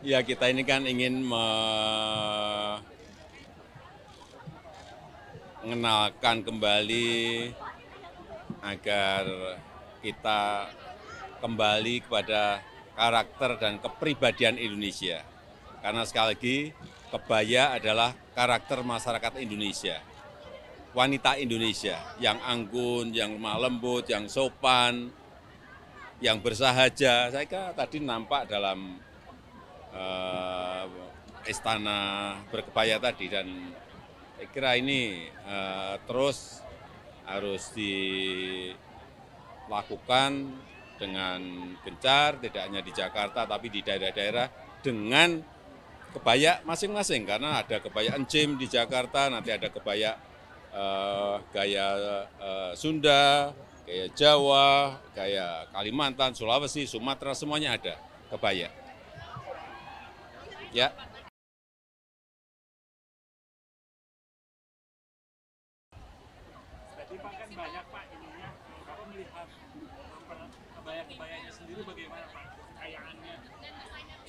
ya kita ini kan ingin mengenalkan kembali agar kita kembali kepada karakter dan kepribadian Indonesia. Karena sekali lagi, kebaya adalah karakter masyarakat Indonesia. Wanita Indonesia yang anggun, yang lemah lembut, yang sopan, yang bersahaja. Saya kira tadi nampak dalam uh, istana berkebaya tadi dan saya kira ini uh, terus harus dilakukan dengan gencar, tidak hanya di Jakarta tapi di daerah-daerah dengan kebaya masing-masing karena ada kebaya encim di Jakarta, nanti ada kebaya uh, gaya uh, Sunda, Kayak Jawa, kayak Kalimantan, Sulawesi, Sumatera, semuanya ada kebaya. Ya. Kan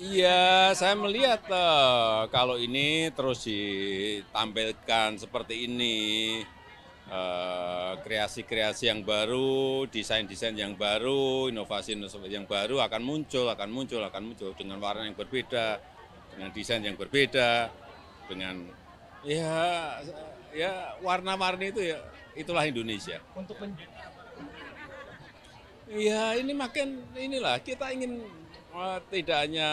iya, saya melihat uh, kalau ini terus ditampilkan seperti ini, eh, kreasi-kreasi yang baru, desain-desain yang baru, inovasi-inovasi yang baru akan muncul, akan muncul, akan muncul dengan warna yang berbeda, dengan desain yang berbeda, dengan ya ya warna-warni itu ya itulah Indonesia. Untuk pen... Ya ini makin inilah kita ingin uh, tidak hanya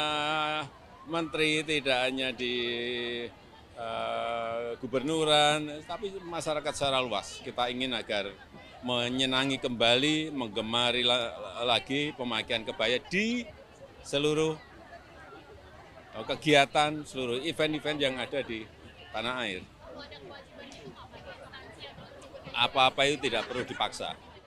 menteri, tidak hanya di Eh, gubernuran, tapi masyarakat secara luas. Kita ingin agar menyenangi kembali, menggemari lagi pemakaian kebaya di seluruh eh, kegiatan, seluruh event-event yang ada di tanah air. Apa-apa itu tidak perlu dipaksa.